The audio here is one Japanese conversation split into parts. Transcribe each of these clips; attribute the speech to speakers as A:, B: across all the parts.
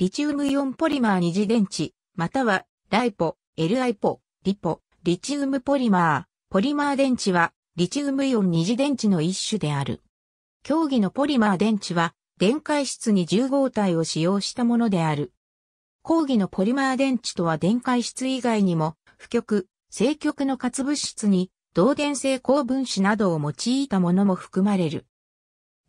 A: リチウムイオンポリマー二次電池、または、ライポ、L アイポ、リポ、リチウムポリマー、ポリマー電池は、リチウムイオン二次電池の一種である。競技のポリマー電池は、電解質に重合体を使用したものである。抗議のポリマー電池とは電解質以外にも、負極、正極の活物質に、導電性高分子などを用いたものも含まれる。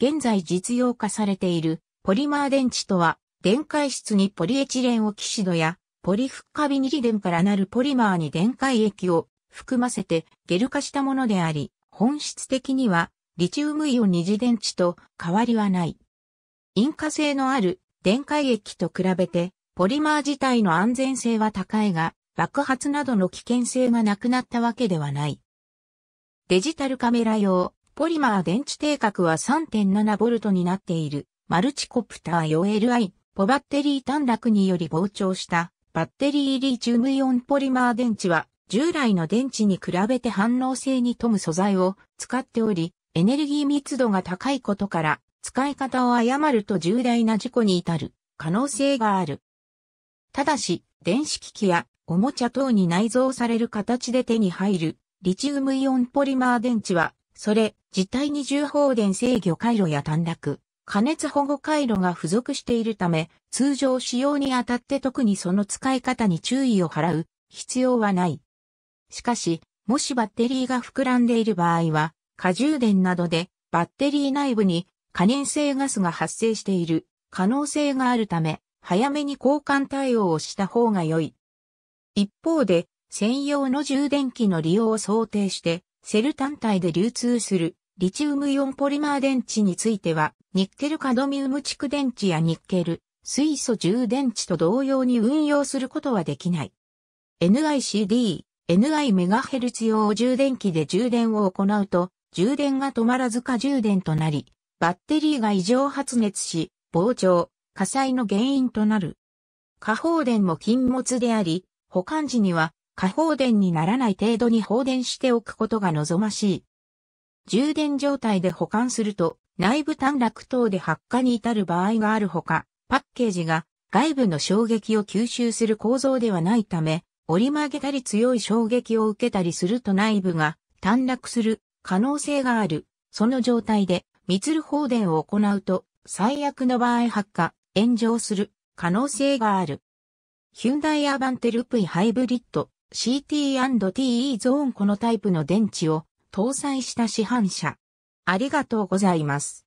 A: 現在実用化されているポリマー電池とは、電解質にポリエチレンオキシドやポリフッカビニリデンからなるポリマーに電解液を含ませてゲル化したものであり、本質的にはリチウムイオン二次電池と変わりはない。引火性のある電解液と比べてポリマー自体の安全性は高いが爆発などの危険性がなくなったわけではない。デジタルカメラ用ポリマー電池定格は 3.7V になっているマルチコプター用 LI ポバッテリー短絡により膨張したバッテリーリチウムイオンポリマー電池は従来の電池に比べて反応性に富む素材を使っており、エネルギー密度が高いことから使い方を誤ると重大な事故に至る可能性がある。ただし、電子機器やおもちゃ等に内蔵される形で手に入るリチウムイオンポリマー電池は、それ自体に重放電制御回路や短絡、加熱保護回路が付属しているため、通常使用にあたって特にその使い方に注意を払う必要はない。しかし、もしバッテリーが膨らんでいる場合は、過充電などでバッテリー内部に可燃性ガスが発生している可能性があるため、早めに交換対応をした方が良い。一方で、専用の充電器の利用を想定して、セル単体で流通するリチウムイオンポリマー電池については、ニッケルカドミウム蓄電池やニッケル、水素充電池と同様に運用することはできない。NICD、NI MHz 用充電器で充電を行うと、充電が止まらず過充電となり、バッテリーが異常発熱し、膨張、火災の原因となる。過放電も禁物であり、保管時には過放電にならない程度に放電しておくことが望ましい。充電状態で保管すると内部短絡等で発火に至る場合があるほか、パッケージが外部の衝撃を吸収する構造ではないため、折り曲げたり強い衝撃を受けたりすると内部が短絡する可能性がある。その状態で密る放電を行うと最悪の場合発火、炎上する可能性がある。ヒュンダイアバンテルプイハイブリッド CT&TE ゾーンこのタイプの電池を搭載した市販車。ありがとうございます。